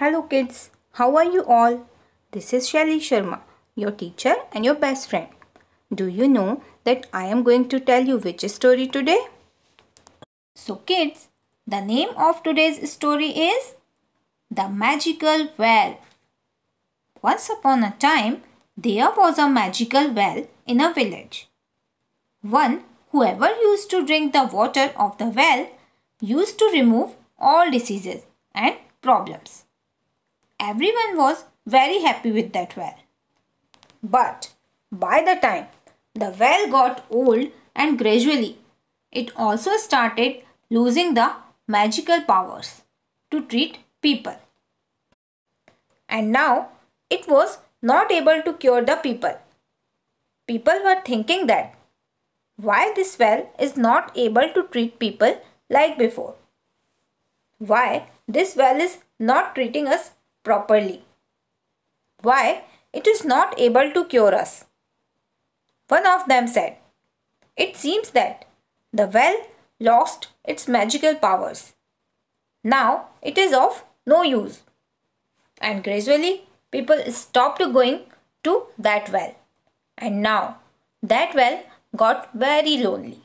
Hello kids, how are you all? This is Shelly Sharma, your teacher and your best friend. Do you know that I am going to tell you which story today? So kids, the name of today's story is The Magical Well. Once upon a time, there was a magical well in a village. One whoever used to drink the water of the well used to remove all diseases and problems everyone was very happy with that well. But by the time the well got old and gradually it also started losing the magical powers to treat people. And now it was not able to cure the people. People were thinking that why this well is not able to treat people like before. Why this well is not treating us properly. Why it is not able to cure us. One of them said, It seems that the well lost its magical powers. Now it is of no use. And gradually people stopped going to that well. And now that well got very lonely.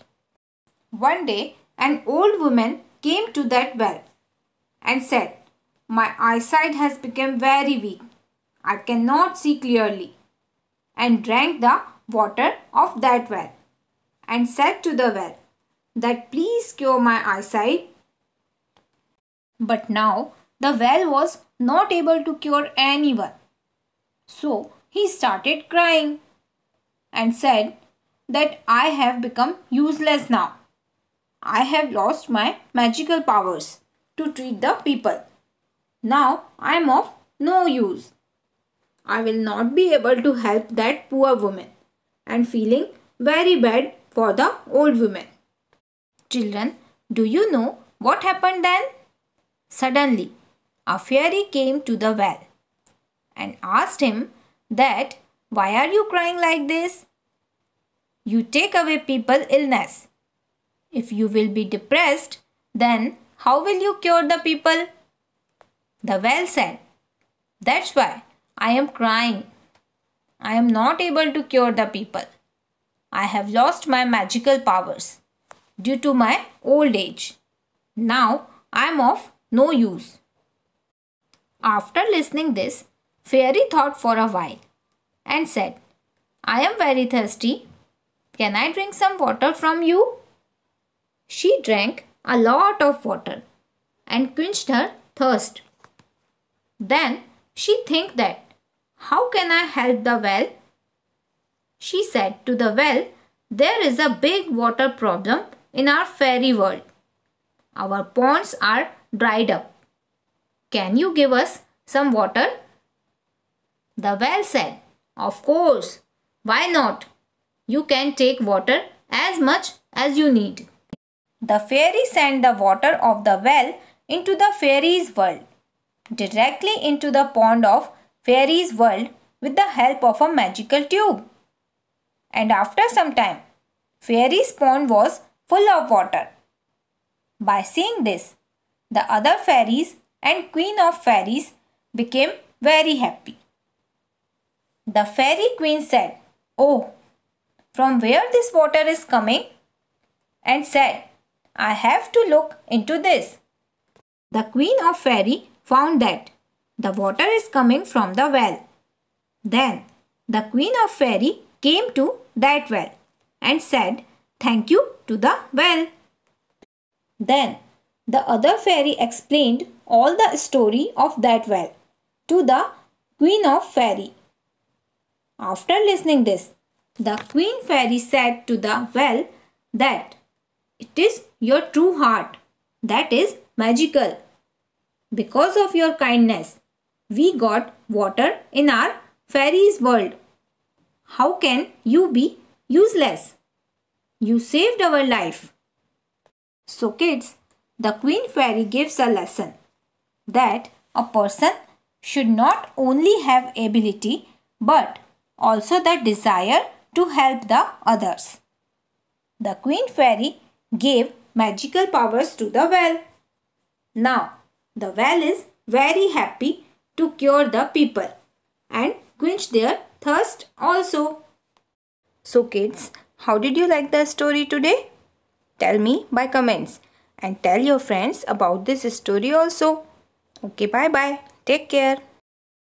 One day an old woman came to that well and said, my eyesight has become very weak. I cannot see clearly. And drank the water of that well. And said to the well, That please cure my eyesight. But now the well was not able to cure anyone. So he started crying and said that I have become useless now. I have lost my magical powers to treat the people. Now I am of no use. I will not be able to help that poor woman and feeling very bad for the old woman. Children, do you know what happened then? Suddenly, a fairy came to the well and asked him that why are you crying like this? You take away people illness. If you will be depressed, then how will you cure the people? the well said. That's why I am crying. I am not able to cure the people. I have lost my magical powers due to my old age. Now I am of no use. After listening this, Fairy thought for a while and said, I am very thirsty. Can I drink some water from you? She drank a lot of water and quenched her thirst. Then she think that, how can I help the well? She said to the well, there is a big water problem in our fairy world. Our ponds are dried up. Can you give us some water? The well said, Of course. Why not? You can take water as much as you need. The fairy sent the water of the well into the fairy's world directly into the pond of Fairy's world with the help of a magical tube. And after some time, Fairy's pond was full of water. By seeing this, the other fairies and Queen of Fairies became very happy. The fairy queen said, Oh, from where this water is coming? And said, I have to look into this. The queen of fairy found that the water is coming from the well. Then the queen of fairy came to that well and said thank you to the well. Then the other fairy explained all the story of that well to the queen of fairy. After listening this, the queen fairy said to the well that it is your true heart that is magical because of your kindness, we got water in our fairies world. How can you be useless? You saved our life. So kids, the queen fairy gives a lesson that a person should not only have ability but also the desire to help the others. The queen fairy gave magical powers to the well. Now, the well is very happy to cure the people and quench their thirst also. So kids, how did you like the story today? Tell me by comments and tell your friends about this story also. Okay, bye bye. Take care.